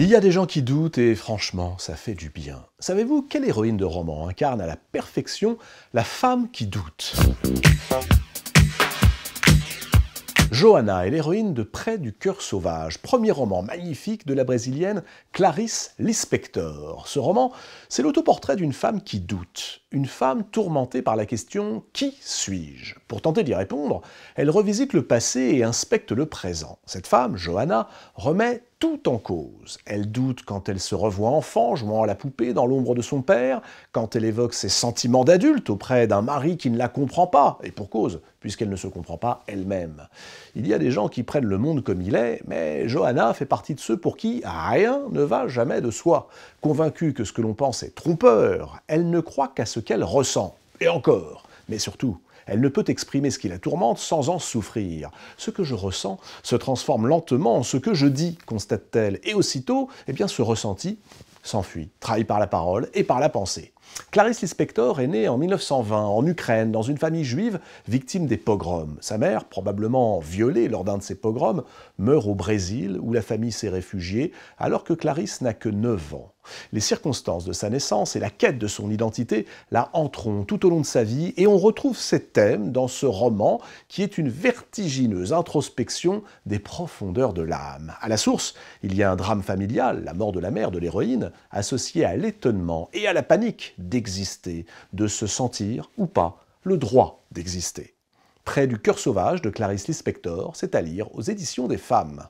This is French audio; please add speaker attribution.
Speaker 1: Il y a des gens qui doutent et franchement, ça fait du bien. Savez-vous quelle héroïne de roman incarne à la perfection la femme qui doute Johanna est l'héroïne de Près du cœur sauvage, premier roman magnifique de la brésilienne Clarisse Lispector. Ce roman, c'est l'autoportrait d'une femme qui doute, une femme tourmentée par la question Qui suis-je Pour tenter d'y répondre, elle revisite le passé et inspecte le présent. Cette femme, Johanna, remet tout en cause. Elle doute quand elle se revoit enfant, jouant à la poupée dans l'ombre de son père, quand elle évoque ses sentiments d'adulte auprès d'un mari qui ne la comprend pas, et pour cause, puisqu'elle ne se comprend pas elle-même. Il y a des gens qui prennent le monde comme il est, mais Johanna fait partie de ceux pour qui rien ne va jamais de soi. Convaincue que ce que l'on pense est trompeur, elle ne croit qu'à ce qu'elle ressent. Et encore, mais surtout, elle ne peut exprimer ce qui la tourmente sans en souffrir. Ce que je ressens se transforme lentement en ce que je dis, constate-t-elle, et aussitôt, eh bien, ce ressenti s'enfuit, trahi par la parole et par la pensée. Clarice Lispector est née en 1920 en Ukraine, dans une famille juive victime des pogroms. Sa mère, probablement violée lors d'un de ces pogroms, meurt au Brésil, où la famille s'est réfugiée, alors que Clarisse n'a que 9 ans. Les circonstances de sa naissance et la quête de son identité la hanteront tout au long de sa vie et on retrouve ces thèmes dans ce roman qui est une vertigineuse introspection des profondeurs de l'âme. À la source, il y a un drame familial, la mort de la mère de l'héroïne, associé à l'étonnement et à la panique d'exister, de se sentir ou pas le droit d'exister. Près du cœur sauvage de Clarice Lispector, c'est à lire aux éditions des femmes.